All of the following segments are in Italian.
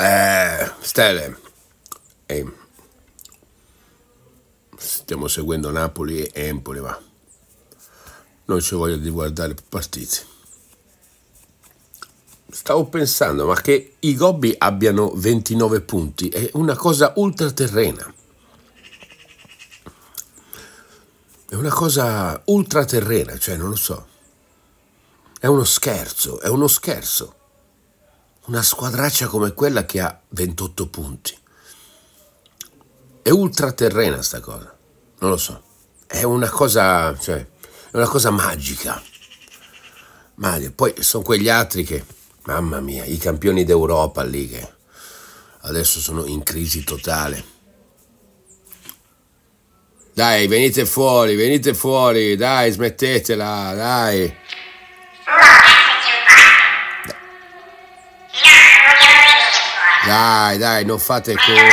Eh, Stele, eh, stiamo seguendo Napoli e Empoli, ma non ci voglio di guardare partite. Stavo pensando, ma che i Gobbi abbiano 29 punti è una cosa ultraterrena. È una cosa ultraterrena, cioè non lo so. È uno scherzo, è uno scherzo una squadraccia come quella che ha 28 punti. È ultraterrena sta cosa, non lo so. È una cosa, cioè, è una cosa magica. Mario, poi sono quegli altri che, mamma mia, i campioni d'Europa lì che adesso sono in crisi totale. Dai, venite fuori, venite fuori, dai, smettetela, dai. Dai, dai, non fate così, dai.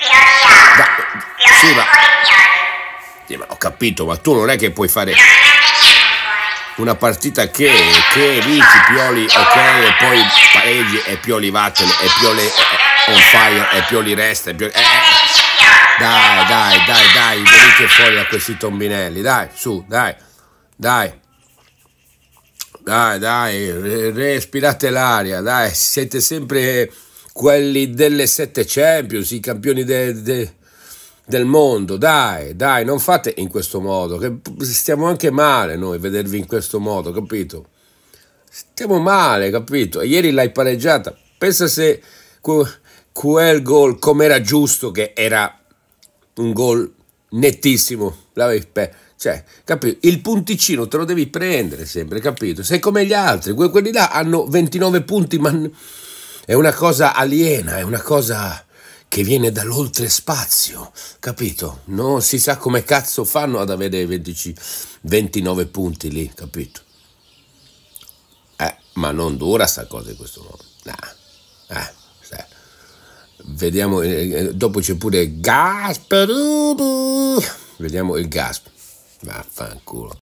Da, sì, ma, sì, ma ho capito, ma tu non è che puoi fare una partita che, che vinci, Pioli, ok, e poi pareggi e Pioli vattene, e Pioli on fire, e Pioli resta, e Pioli... Eh, eh. dai, dai, dai, dai, venite fuori da questi tombinelli, dai, su, dai, dai. Dai, dai, respirate l'aria, dai, siete sempre quelli delle sette Champions, i campioni de, de, del mondo, dai, dai, non fate in questo modo, che stiamo anche male noi vedervi in questo modo, capito? Stiamo male, capito? ieri l'hai pareggiata, pensa se quel gol com'era giusto che era un gol nettissimo la Vespa. Cioè, capito? Il punticino te lo devi prendere sempre, capito? Sei come gli altri, quelli là hanno 29 punti, ma è una cosa aliena, è una cosa che viene dall'oltre spazio, capito? Non si sa come cazzo fanno ad avere 25, 29 punti lì, capito? Eh, ma non dura sta cosa in questo modo. Nah. Vediamo, eh, eh, dopo c'è pure Gasperu. Vediamo il Gasp. Vaffanculo.